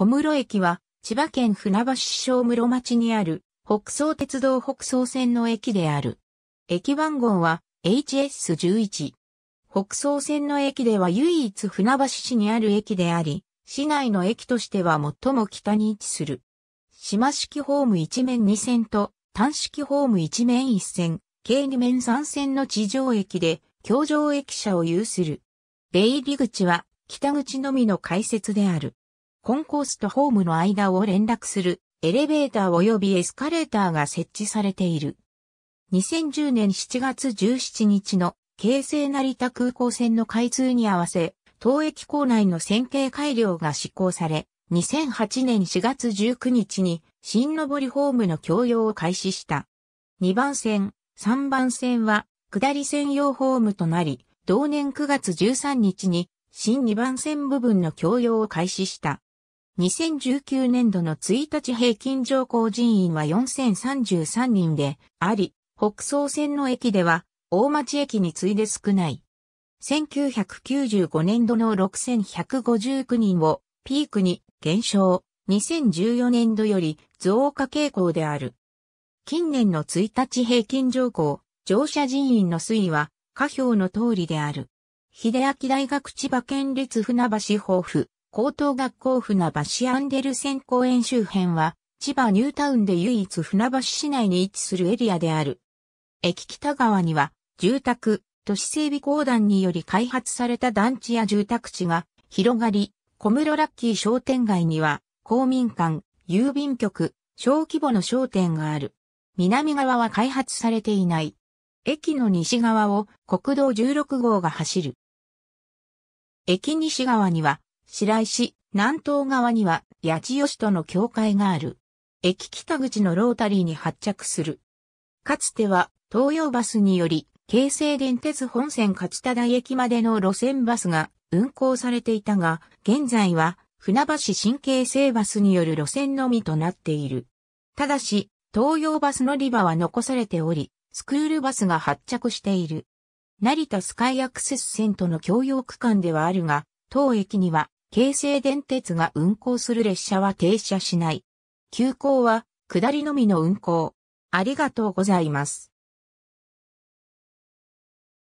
小室駅は、千葉県船橋市小室町にある、北総鉄道北総線の駅である。駅番号は HS11。北総線の駅では唯一船橋市にある駅であり、市内の駅としては最も北に位置する。島式ホーム一面2線と、単式ホーム一面1線、計二面3線の地上駅で、橋上駅舎を有する。出入り口は、北口のみの開設である。コンコースとホームの間を連絡するエレベーター及びエスカレーターが設置されている。2010年7月17日の京成成田空港線の開通に合わせ、当駅構内の線形改良が施行され、2008年4月19日に新上りホームの供用を開始した。2番線、3番線は下り専用ホームとなり、同年9月13日に新2番線部分の供用を開始した。2019年度の1日平均乗降人員は4033人であり、北総線の駅では大町駅に次いで少ない。1995年度の6159人をピークに減少、2014年度より増加傾向である。近年の1日平均乗降、乗車人員の推移は下表の通りである。秀明大学千葉県立船橋法府高等学校船橋アンデルセン公園周辺は、千葉ニュータウンで唯一船橋市内に位置するエリアである。駅北側には、住宅、都市整備公団により開発された団地や住宅地が広がり、小室ラッキー商店街には、公民館、郵便局、小規模の商店がある。南側は開発されていない。駅の西側を国道16号が走る。駅西側には白石、南東側には八千代市との境界がある。駅北口のロータリーに発着する。かつては東洋バスにより京成電鉄本線勝田台駅までの路線バスが運行されていたが、現在は船橋新京成バスによる路線のみとなっている。ただし、東洋バス乗り場は残されており、スクールバスが発着している。成田スカイアクセス線との共用区間ではあるが、当駅には京成電鉄が運行する列車は停車しない。急行は下りのみの運行。ありがとうございます。